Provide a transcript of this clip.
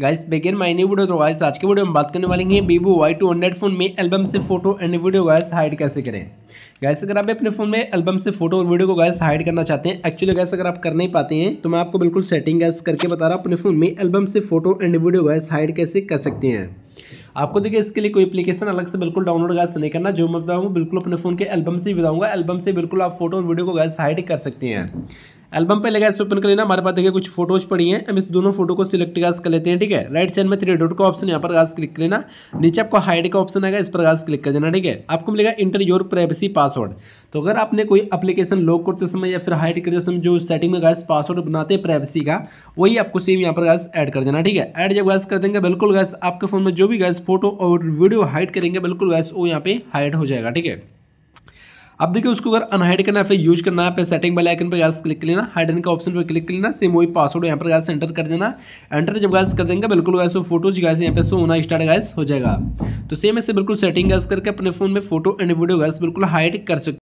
guys begin my new video तो guys आज के वीडियो में बात करने वाले हैं Vivo Y two hundred phone में एल्बम से photo and video guys hide कैसे करें गाइस अगर आप अपने फोन में एल्बम से फोटो और वीडियो को गाइस हाइड करना चाहते हैं एक्चुअली गाइस अगर आप कर नहीं पाते हैं तो मैं आपको बिल्कुल सेटिंग गैस करके बता रहा हूँ अपने फोन में एल्बम से photo and video guys hide कैसे कर सकते हैं आपको देखिए इसके लिए कोई एप्लीकेशन अलग से बिल्कुल डाउनलोड गैस नहीं करना जो मैं बताऊँगा बिल्कुल अपने फोन के एल्बम से ही बताऊँगा एल्बम से बिल्कुल आप फोटो और वीडियो को गैस हाइड कर सकते हैं एल्बम पे लगा इस ओपन कर लेना हमारे पास देखिए कुछ फोटोज पड़ी हैं हम इस दोनों फोटो को सिलेक्ट गाज कर लेते हैं ठीक है राइट साइड में थ्री डॉट का ऑप्शन यहाँ पर गाज क्लिक कर लेना नीचे आपको हाइड का ऑप्शन आएगा इस पर गाज क्लिक कर देना ठीक है आपको मिलेगा इंटर योर प्राइवेसी पासवर्ड तो अगर आपने कोई अपलीकेशन लॉक करते समय या फिर हाइड करते समय जो सेटिंग में गैस पासवर्ड बनाते हैं प्राइवेसी का वही आपको सेम यहाँ पर गैस ऐड कर देना ठीक है ऐड जब गैस कर देंगे बिल्कुल गैस आपके फोन में जो भी गैस फोटो और वीडियो हाइड करेंगे बिल्कुल गैस वो यहाँ पे हाइड हो जाएगा ठीक है अब देखिए उसको अगर अनहाइड करना है फिर यूज करना है फिर सेटिंग वाले आइकन पर गैस क्लिक कर लेना हाइडन का ऑप्शन पर क्लिक कर लेना सेम वही पासवर्ड यहाँ पर गैस एंटर कर देना एंटर जब गैस कर देंगे बिल्कुल वैसे फोटोज गैस यहाँ पे सो होना स्टार्ट गैस हो जाएगा तो सेम ऐसे बिल्कुल सेटिंग गैस करके अपने फोन में फोटो एंड वीडियो गैस बिल्कुल हाइड कर सकते